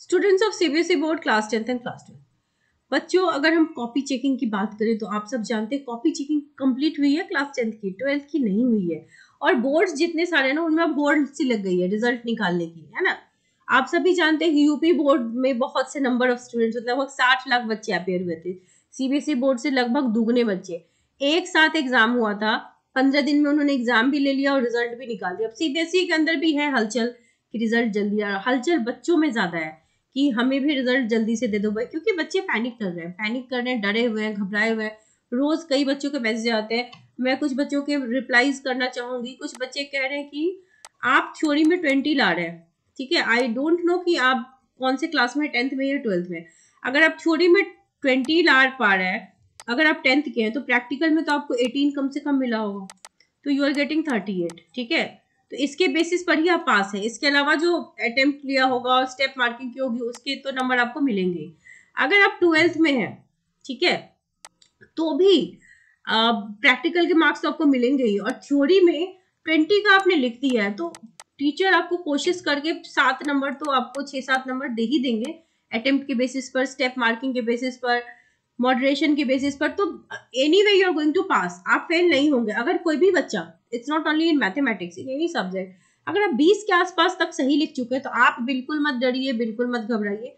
students of CBSE board class tenth and class twelfth बच्चों अगर हम कॉपी चेकिंग की बात करें तो आप सब जानते हैं कॉपी चेकिंग कंप्लीट हुई है क्लास टेंथ की ट्वेल्थ की नहीं हुई है और बोर्ड्स जितने सारे ना उनमें बोर्ड से सी लग गई है रिजल्ट निकालने की है ना आप सभी जानते हैं यूपी बोर्ड में बहुत से नंबर ऑफ स्टूडेंट्स लगभग साठ लाख बच्चे अपेयर हुए थे सीबीएसई बोर्ड e से लगभग दुगने बच्चे एक साथ एग्जाम हुआ था पंद्रह दिन में उन्होंने एग्जाम भी ले लिया और रिजल्ट भी निकाल दिया अब सीबीएसई e के अंदर भी है हलचल कि रिजल्ट जल्दी आ रहा हलचल बच्चों में ज्यादा है कि हमें भी रिजल्ट जल्दी से दे दो भाई क्योंकि बच्चे पैनिक कर रहे हैं पैनिक कर रहे हैं डरे हुए हैं घबराए हुए हैं रोज़ कई बच्चों के मैसेज आते हैं मैं कुछ बच्चों के रिप्लाईज करना चाहूंगी कुछ बच्चे कह रहे हैं कि आप थ्योरी में ट्वेंटी ला रहे हैं ठीक है आई डोंट नो कि आप कौन से क्लास में टेंथ में या ट्वेल्थ में अगर आप थ्योरी में ट्वेंटी ला पा रहे हैं अगर आप टेंथ के हैं तो प्रैक्टिकल में तो आपको एटीन कम से कम मिला होगा तो you are getting thirty eight ठीक है तो इसके बेसिस पर ही आप पास हैं इसके अलावा जो अटेम्प्ट लिया होगा और स्टेप मार्किंग की होगी उसके तो नंबर आपको मिलेंगे अगर आप ट्वेल्थ में हैं ठीक है तो भी प्रैक्टिकल के मार्क्स तो आपको मिलेंगे ही और थ्योरी में ट्वेंटी का आपने लिख दिया है तो टीचर आपको कोशिश करके सात नंबर तो आपको छः सात नंबर दे ही देंगे अटेम्प्ट के बेसिस पर स्टेप मार्किंग के बेसिस पर मॉडरेशन के बेसिस पर तो anyway you are going to pass आप फेल नहीं होंगे अगर कोई भी बच्चा it's not only in mathematics in any subject अगर आप बीस के आसपास तक सही लिख चुके हैं तो आप बिल्कुल मत डरिए बिल्कुल मत घबराइए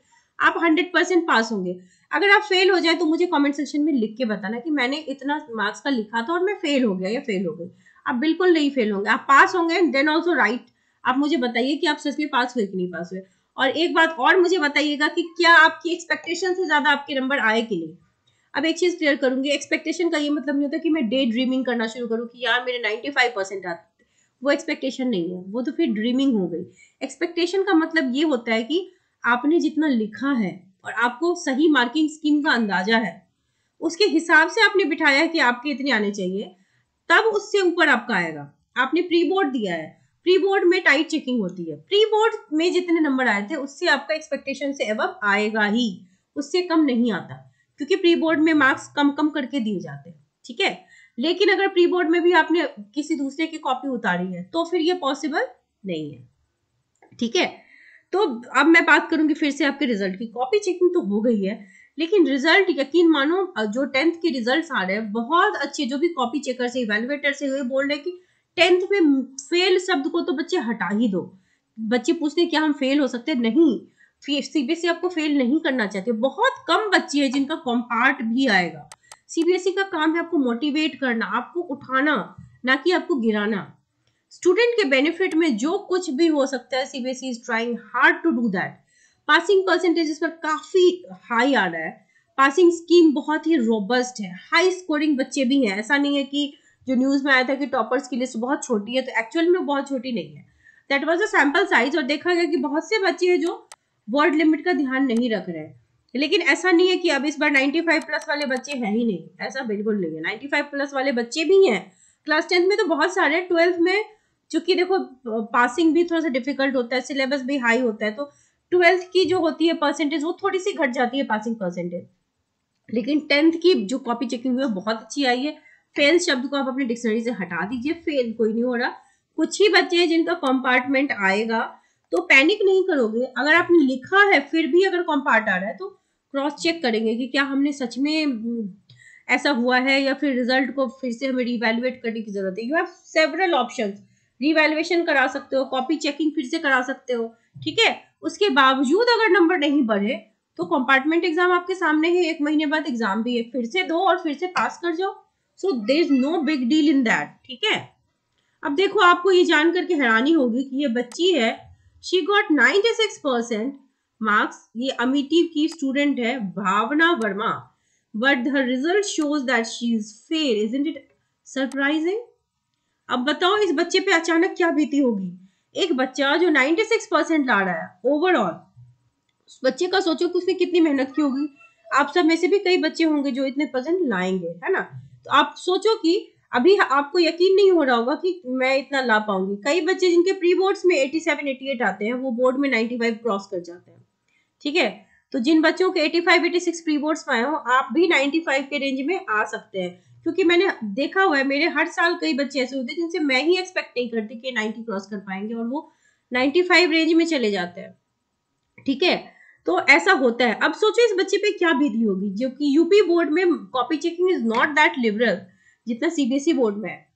आप हंड्रेड परसेंट पास होंगे अगर आप फेल हो जाए तो मुझे कमेंट सेक्शन में लिख के बताना कि मैंने इतना मार्क्स का लिखा था और मैं फेल हो गया या फेल हो गई आप बिल्कुल नहीं फेल होंगे आप पास होंगे देन ऑल्सो राइट आप मुझे बताइए कि आप सच में पास हुए कि नहीं पास हुए और एक बात और मुझे बताइएगा कि क्या आपकी एक्सपेक्टेशन से ज़्यादा आपके नंबर आए कि नहीं अब एक चीज़ क्लियर करूंगी एक्सपेक्टेशन का ये मतलब नहीं होता कि मैं डे ड्रीमिंग करना शुरू करूँ कि यार मेरे नाइन्टी फाइव परसेंट आते वो एक्सपेक्टेशन नहीं है वो तो फिर ड्रीमिंग हो गई एक्सपेक्टेशन का मतलब ये होता है कि आपने जितना लिखा है और आपको सही मार्किंग स्कीम का अंदाजा है उसके हिसाब से आपने बिठाया है कि आपके इतने आने चाहिए तब उससे ऊपर आपका आएगा आपने प्री बोर्ड दिया है प्री बोर्ड में टाइट चेकिंग होती है प्री बोर्ड में जितने नंबर आए थे उससे आपका एक्सपेक्टेशन से अब आएगा ही उससे कम नहीं आता क्योंकि प्री बोर्ड में मार्क्स कम कम करके दिए जाते हैं ठीक है लेकिन अगर प्री बोर्ड में भी आपने किसी दूसरे की कॉपी उतारी है तो फिर ये पॉसिबल नहीं है ठीक है तो अब मैं बात करूंगी फिर से आपके रिजल्ट की कॉपी चेकिंग तो हो गई है लेकिन रिजल्ट यकीन मानो जो टेंथ के रिजल्ट आ रहे हैं बहुत अच्छे जो भी कॉपी चेकर से इवेलुएटर से हुए बोल रहे हैं कि टेंथ में फेल शब्द को तो बच्चे हटा ही दो बच्चे पूछते क्या हम फेल हो सकते नहीं सीबीएसई आपको फेल नहीं करना चाहते बहुत कम बच्चे हैं जिनका कॉम्पार्ट भी आएगा सीबीएसई e का काम है आपको मोटिवेट करना आपको उठाना ना कि आपको गिराना स्टूडेंट के बेनिफिट में जो कुछ भी हो सकता है CBSE is trying hard to do that passing percentage इस पर काफी हाई आ रहा है पासिंग स्कीम बहुत ही रोबस्ट है हाई स्कोरिंग बच्चे भी हैं ऐसा नहीं है कि जो न्यूज में आया था कि टॉपर्स की लिस्ट बहुत छोटी है तो एक्चुअल में बहुत छोटी नहीं है that was a sample size और देखा गया कि बहुत से बच्चे हैं जो वर्ड लिमिट का ध्यान नहीं रख रहे हैं लेकिन ऐसा नहीं है कि अब इस बार 95 प्लस वाले बच्चे हैं ही नहीं ऐसा बिल्कुल नहीं है 95 प्लस वाले बच्चे भी हैं क्लास टेंथ में तो बहुत सारे ट्वेल्थ में चूंकि देखो पासिंग भी थोड़ा सा डिफिकल्ट होता है सिलेबस भी हाई होता है तो ट्वेल्थ की जो होती है परसेंटेज वो थोड़ी सी घट जाती है पासिंग परसेंटेज लेकिन टेंथ की जो कॉपी चेकिंग हुई है बहुत अच्छी आई है फेल शब्द को आप अपने डिक्शनरी से हटा दीजिए फेल कोई नहीं हो रहा कुछ ही बच्चे हैं जिनका कंपार्टमेंट आएगा तो पैनिक नहीं करोगे अगर आपने लिखा है फिर भी अगर कॉम्पार्ट आ रहा है तो क्रॉस चेक करेंगे कि क्या हमने सच में हम्म, ऐसा हुआ है या फिर रिजल्ट को फिर से हमें रिवेल्युएट करने की जरूरत है you have several option revaluation करा सकते हो कॉपी चेकिंग फिर से करा सकते हो ठीक है उसके बावजूद अगर नंबर नहीं बढ़े तो कंपार्टमेंट एग्जाम आपके सामने है एक महीने बाद एग्जाम भी है फिर से दो और फिर से पास कर जाओ so there is no big deal in that ठीक है अब देखो आपको ये जान करके हैरानी होगी कि ये बच्ची है शी गॉट 96 परसेंट मार्क्स ये अमिटी की स्टूडेंट है Bhavna Verma but the result shows that she is fail is it surprising अब बताओ इस बच्चे पे अचानक क्या बीती होगी एक बच्चा जो 96 परसेंट ला रहा है ओवरऑल उस बच्चे का सोचो कि उसने कितनी मेहनत की होगी आप सब में से भी कई बच्चे होंगे जो इतने परसेंट लाएंगे है ना तो आप सोचो कि अभी आपको यकीन नहीं हो रहा होगा कि मैं इतना ला पाऊंगी कई बच्चे जिनके प्री बोर्ड्स में 87, 88 आते हैं वो बोर्ड में 95 क्रॉस कर जाते हैं ठीक है तो जिन बच्चों के 85, 86 प्री बोर्ड्स में आए हो आप भी 95 के रेंज में आ सकते हैं क्योंकि मैंने देखा हुआ है मेरे हर साल कई बच्चे ऐसे होते हैं जिनसे मैं ही एक्सपेक्ट नहीं करती कि नाइन्टी क्रॉस कर पाएंगे और वो नाइन्टी रेंज में चले जाते हैं ठीक है तो ऐसा होता है अब सोचो इस बच्चे पे क्या बीती होगी जो कि यूपी बोर्ड में copy checking is not that liberal जितना सीबीएसई e बोर्ड में है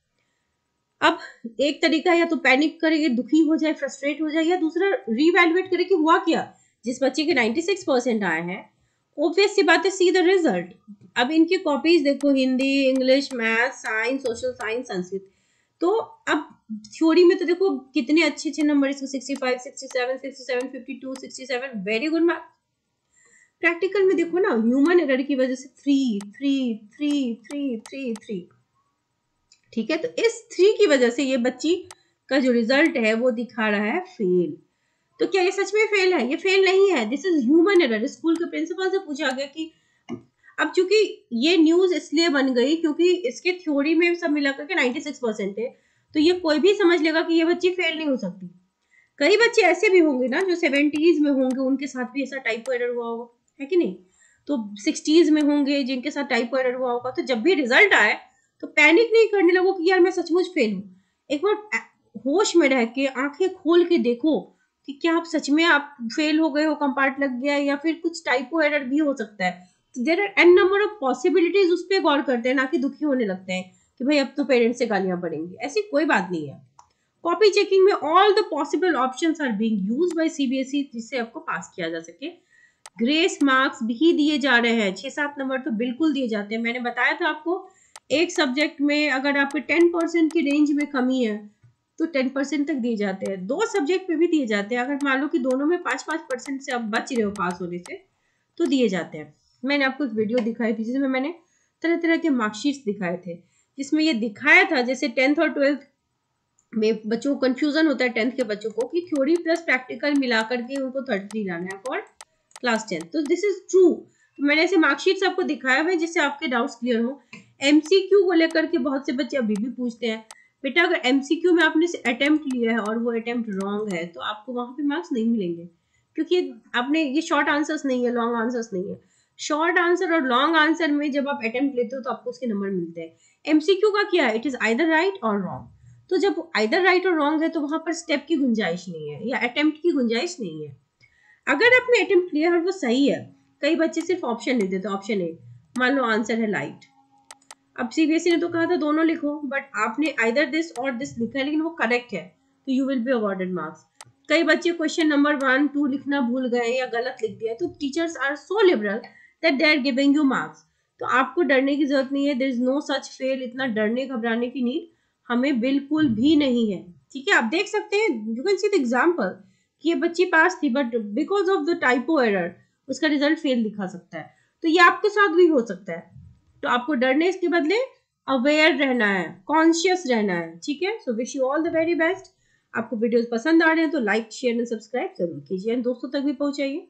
अब एक तरीका या तो पैनिक करेंगे दुखी हो जाए फ्रस्ट्रेट हो जाए या दूसरा रिवेलुएट करे कि हुआ क्या जिस बच्चे के 96 परसेंट आए हैं ऑब्वियस सी बात है सी द रिजल्ट अब इनकी कॉपीज देखो Hindi English math science social science Sanskrit तो अब थ्योरी में तो देखो कितने अच्छे अच्छे नंबर इसको seven fifty two sixty seven very good marks practical में देखो ना ह्यूमन एरर की वजह से three three three three three three ठीक है तो इस थ्री की वजह से ये बच्ची का जो रिजल्ट है वो दिखा रहा है फेल तो क्या ये सच में फेल है ये फेल नहीं है this is human error school के प्रिंसिपल से पूछा गया कि अब चूंकि ये न्यूज इसलिए बन गई क्योंकि इसके थ्योरी में सब मिला करके 96 परसेंट है तो ये कोई भी समझ लेगा कि ये बच्ची फेल नहीं हो सकती कई बच्चे ऐसे भी होंगे ना जो सेवेंटीज में होंगे उनके साथ भी ऐसा टाइप का एरर हुआ होगा है कि नहीं तो सिक्सटीज में होंगे जिनके साथ टाइप एरर हुआ होगा तो जब भी रिजल्ट आए तो पैनिक नहीं करने लगो कि यार मैं सचमुच फेल हूँ एक बार होश में रह के आंखें खोल के देखो कि क्या आप सच में आप फेल हो गए हो कंपार्ट लग गया या फिर कुछ टाइपो एरर भी हो सकता है तो there are n number of possibilities उस पर गौर करते हैं ना कि दुखी होने लगते हैं कि भाई अब तो पेरेंट्स से गालियां पड़ेंगी ऐसी कोई बात नहीं है कॉपी चेकिंग में all the possible option are being use by C B S E जिससे आपको पास किया जा सके ग्रेस मार्क्स भी दिए जा रहे हैं छह सात नंबर तो बिल्कुल दिए जाते हैं मैंने बताया था आपको एक सब्जेक्ट में अगर आपके टेन परसेंट की रेंज में कमी है तो टेन परसेंट तक दिए जाते हैं दो सब्जेक्ट में भी दिए जाते हैं अगर मान लो कि दोनों में पांच पांच परसेंट से आप बच रहे हो पास होने से तो दिए जाते हैं मैंने आपको एक वीडियो दिखाई थी जिसमें मैंने तरह तरह के मार्कशीट्स दिखाए थे जिसमें ये दिखाया था जैसे टेंथ और ट्वेल्थ में बच्चों को कंफ्यूजन होता है टेंथ के बच्चों को कि थ्योरी प्लस प्रैक्टिकल मिलाकर के उनको थर्टी लाना है और क्लास टेंथ तो दिस इज ट्रू मैंने ऐसे मार्कशीट आपको दिखाया हुआ है जिससे आपके डाउट क्लियर हो एमसीक्यू को लेकर के बहुत से बच्चे अभी भी पूछते हैं बेटा अगर एमसीक्यू में आपने अटेम्प्ट लिया है और वो अटेम्प्ट रॉन्ग है तो आपको वहां पे मार्क्स नहीं मिलेंगे क्योंकि आपने ये शॉर्ट आंसर्स नहीं है लॉन्ग आंसर्स नहीं है शॉर्ट आंसर और लॉन्ग आंसर में जब आप अटेम्प्ट लेते हो तो आपको उसके नंबर मिलते हैं एमसीक्यू का क्या है इट इज आइदर राइट और रॉन्ग तो जब आइदर राइट और रॉन्ग है तो वहां पर स्टेप की गुंजाइश नहीं है या अटेम्प्ट की गुंजाइश नहीं है अगर आपने अटेम्प्ट क्लियर है वो सही है कई बच्चे सिर्फ ऑप्शन नहीं देते ऑप्शन ए मान लो आंसर है लाइट अब सीबीएसई ने तो कहा था दोनों लिखो बट आपने आइदर दिस और दिस लिखा है लेकिन वो करेक्ट है तो you will be awarded marks कई बच्चे क्वेश्चन नंबर वन टू लिखना भूल गए या गलत लिख दिया तो teachers are so liberal that they are giving you marks तो आपको डरने की जरूरत नहीं है there is no such fail इतना डरने घबराने की नीड हमें बिल्कुल भी नहीं है ठीक है आप देख सकते हैं you can see the example कि ये बच्ची पास थी but because of the typo error उसका रिजल्ट फेल दिखा सकता है तो ये आपके साथ भी हो सकता है तो आपको डरने इसके बदले अवेयर रहना है कॉन्शियस रहना है ठीक है so wish you all the very best आपको वीडियोस पसंद आ रहे हैं तो लाइक शेयर एंड सब्सक्राइब जरूर कीजिए एंड दोस्तों तक भी पहुंचाइए